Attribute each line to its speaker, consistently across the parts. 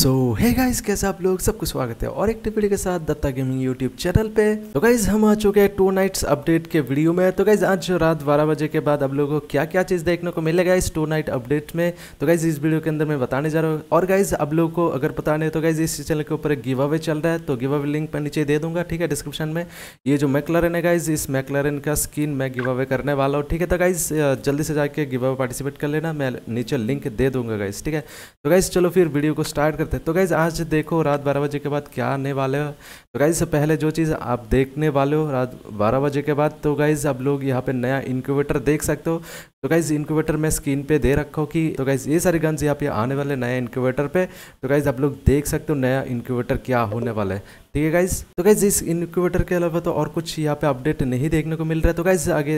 Speaker 1: सो hey guys कैसे आप लोग सबको स्वागत है और एक टिप्पणी के साथ दत्ता गेमिंग यूट्यूब चैनल पे तो गाइज हम आ चुके हैं टू नाइट्स अपडेट के वीडियो में तो गाइज आज रात बारह बजे के बाद आप लोगों को क्या क्या चीज़ देखने को मिलेगा इस टू नाइट अपडेट में तो गाइज इस वीडियो के अंदर मैं बताने जा रहा हूँ और गाइज आप लोगों को अगर पता नहीं तो गाइज इस चैनल के ऊपर गिव अवे चल रहा है तो गिव अवे लिंक मैं नीचे दे दूंगा ठीक है डिस्क्रिप्शन में ये जो मैकलरन है गाइज इस मैकलरन का स्किन मैं गिव अवे करने वाला हूँ ठीक है तो गाइज जल्दी से जाके गिव अवे पार्टिसिपेट कर लेना मैं नीचे लिंक दे दूंगा गाइज ठीक है तो गाइज चलो फिर वीडियो को स्टार्ट करते हैं तो गाइज़ आज देखो रात बारह बजे के बाद क्या आने वाले हो तो गाइज़ पहले जो चीज़ आप देखने वाले हो रात बारह बजे के बाद तो गाइज़ आप लोग यहाँ पे नया इनक्यूबेटर देख सकते हो तो गाइज इनक्यूबेटर मैं स्क्रीन पे दे रखा हूँ कि तो गाइज ये सारे गन्स यहाँ पे आने वाले नए इनक्यूवेटर पे तो गाइज आप लोग देख सकते हो नया इनक्यूवेटर क्या होने वाला है ठीक है गाइज तो गाइज इस इनक्यूबेटर के अलावा तो और कुछ यहाँ पे अपडेट नहीं देखने को मिल रहा है तो गाइज आगे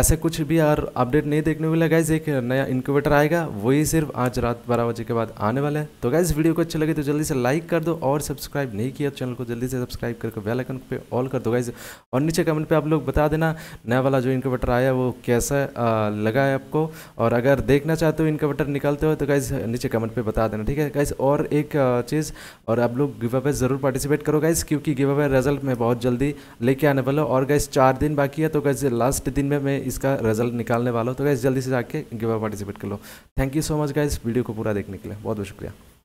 Speaker 1: ऐसे कुछ भी और अपडेट नहीं देखने को मिला गाइज एक नया इनक्यूबेटर आएगा वही सिर्फ आज रात बारह बजे के बाद आने वाला है तो गाइज वीडियो को अच्छा लगे तो जल्दी से लाइक कर दो और सब्सक्राइब नहीं किया तो चैनल को जल्दी से सब्सक्राइब करके बेल आइकन पे ऑल कर दो गाइज और नीचे कमेंट पर आप लोग बता देना नया वाला जो इनक्यूबेटर आया वो कैसा है लगा है आपको और अगर देखना चाहते हो इनका बटन निकालते हो तो गाइज नीचे कमेंट पे बता देना ठीक है गाइज और एक चीज़ और आप लोग गिव अवे ज़रूर पार्टिसिपेट करो गाइज क्योंकि गिव अवे रिजल्ट मैं बहुत जल्दी लेके आने वाला हूँ और गाइज चार दिन बाकी है तो गाइज लास्ट दिन में मैं इसका रिजल्ट निकालने वाला हूँ तो गाइज जल्दी से जाके गिव अवे पार्टिसिपेट कर लो thank you so much guys video को पूरा देखने के लिए बहुत बहुत शुक्रिया